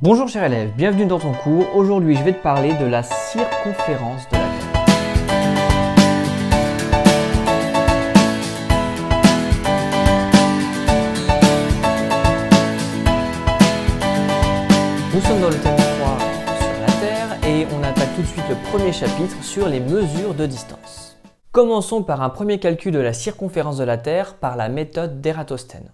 Bonjour cher élèves, bienvenue dans ton cours. Aujourd'hui, je vais te parler de la circonférence de la Terre. Nous sommes dans le thème 3 sur la Terre et on attaque tout de suite le premier chapitre sur les mesures de distance. Commençons par un premier calcul de la circonférence de la Terre par la méthode d'Eratosthène.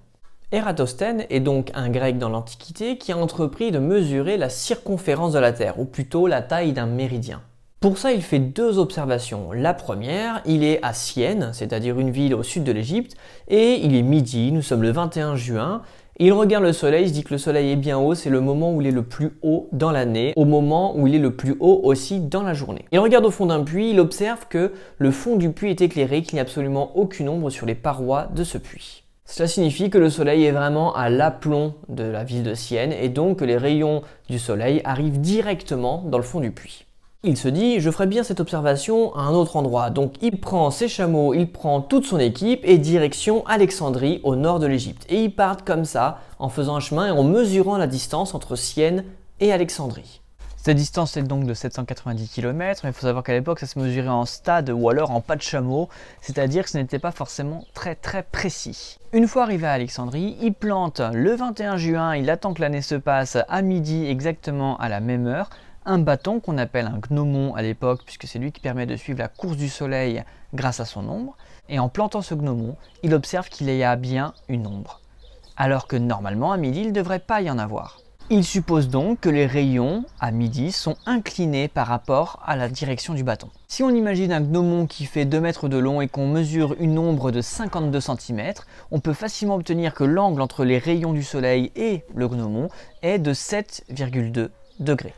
Ératosthène est donc un grec dans l'Antiquité qui a entrepris de mesurer la circonférence de la Terre, ou plutôt la taille d'un méridien. Pour ça, il fait deux observations. La première, il est à Sienne, c'est-à-dire une ville au sud de l'Égypte, et il est midi, nous sommes le 21 juin, il regarde le soleil, il se dit que le soleil est bien haut, c'est le moment où il est le plus haut dans l'année, au moment où il est le plus haut aussi dans la journée. Il regarde au fond d'un puits, il observe que le fond du puits est éclairé, qu'il n'y a absolument aucune ombre sur les parois de ce puits. Cela signifie que le soleil est vraiment à l'aplomb de la ville de Sienne et donc que les rayons du soleil arrivent directement dans le fond du puits. Il se dit, je ferai bien cette observation à un autre endroit. Donc il prend ses chameaux, il prend toute son équipe et direction Alexandrie au nord de l'Égypte. Et ils partent comme ça, en faisant un chemin et en mesurant la distance entre Sienne et Alexandrie. Cette distance est donc de 790 km, mais il faut savoir qu'à l'époque ça se mesurait en stade ou alors en pas de chameau, c'est-à-dire que ce n'était pas forcément très très précis. Une fois arrivé à Alexandrie, il plante le 21 juin, il attend que l'année se passe à midi exactement à la même heure, un bâton qu'on appelle un gnomon à l'époque, puisque c'est lui qui permet de suivre la course du soleil grâce à son ombre, et en plantant ce gnomon, il observe qu'il y a bien une ombre. Alors que normalement à midi il ne devrait pas y en avoir. Il suppose donc que les rayons, à midi, sont inclinés par rapport à la direction du bâton. Si on imagine un gnomon qui fait 2 mètres de long et qu'on mesure une ombre de 52 cm, on peut facilement obtenir que l'angle entre les rayons du soleil et le gnomon est de 7,2 degrés.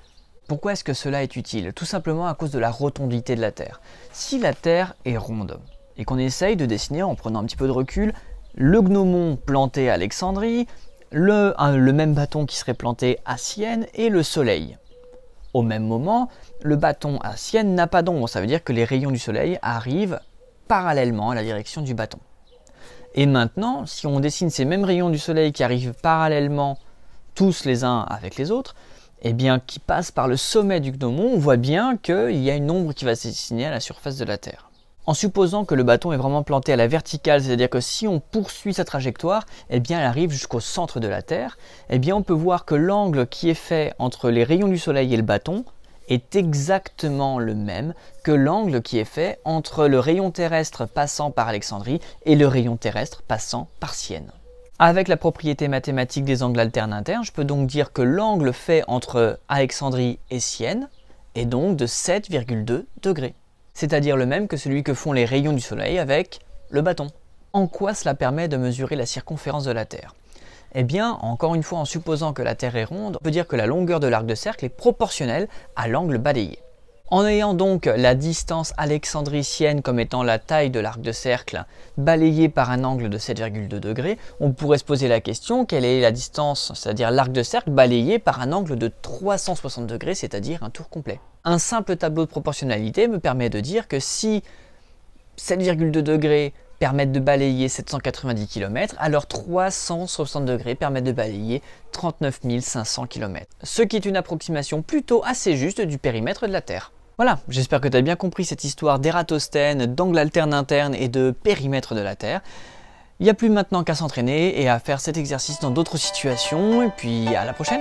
Pourquoi est-ce que cela est utile Tout simplement à cause de la rotondité de la Terre. Si la Terre est ronde, et qu'on essaye de dessiner en prenant un petit peu de recul, le gnomon planté à Alexandrie, le, même bâton qui serait planté à Sienne et le soleil. Au même moment, le bâton à Sienne n'a pas d'ombre, ça veut dire que les rayons du soleil arrivent parallèlement à la direction du bâton. Et maintenant, si on dessine ces mêmes rayons du soleil qui arrivent parallèlement tous les uns avec les autres, et eh bien, qui passent par le sommet du gnomon, on voit bien qu'il y a une ombre qui va se dessiner à la surface de la Terre en supposant que le bâton est vraiment planté à la verticale, c'est-à-dire que si on poursuit sa trajectoire, eh bien elle arrive jusqu'au centre de la Terre, eh bien on peut voir que l'angle qui est fait entre les rayons du Soleil et le bâton est exactement le même que l'angle qui est fait entre le rayon terrestre passant par Alexandrie et le rayon terrestre passant par Sienne. Avec la propriété mathématique des angles alternes internes, je peux donc dire que l'angle fait entre Alexandrie et Sienne est donc de 7,2 degrés c'est-à-dire le même que celui que font les rayons du Soleil avec le bâton. En quoi cela permet de mesurer la circonférence de la Terre eh bien, encore une fois, en supposant que la Terre est ronde, on peut dire que la longueur de l'arc de cercle est proportionnelle à l'angle balayé. En ayant donc la distance alexandricienne comme étant la taille de l'arc de cercle balayée par un angle de 7,2 degrés, on pourrait se poser la question quelle est la distance, c'est-à-dire l'arc de cercle balayé par un angle de 360 degrés, c'est-à-dire un tour complet. Un simple tableau de proportionnalité me permet de dire que si 7,2 degrés permettent de balayer 790 km, alors 360 degrés permettent de balayer 39 500 km, ce qui est une approximation plutôt assez juste du périmètre de la Terre. Voilà, j'espère que tu as bien compris cette histoire d'Ératosthène, d'angle alterne interne et de périmètre de la Terre. Il n'y a plus maintenant qu'à s'entraîner et à faire cet exercice dans d'autres situations, et puis à la prochaine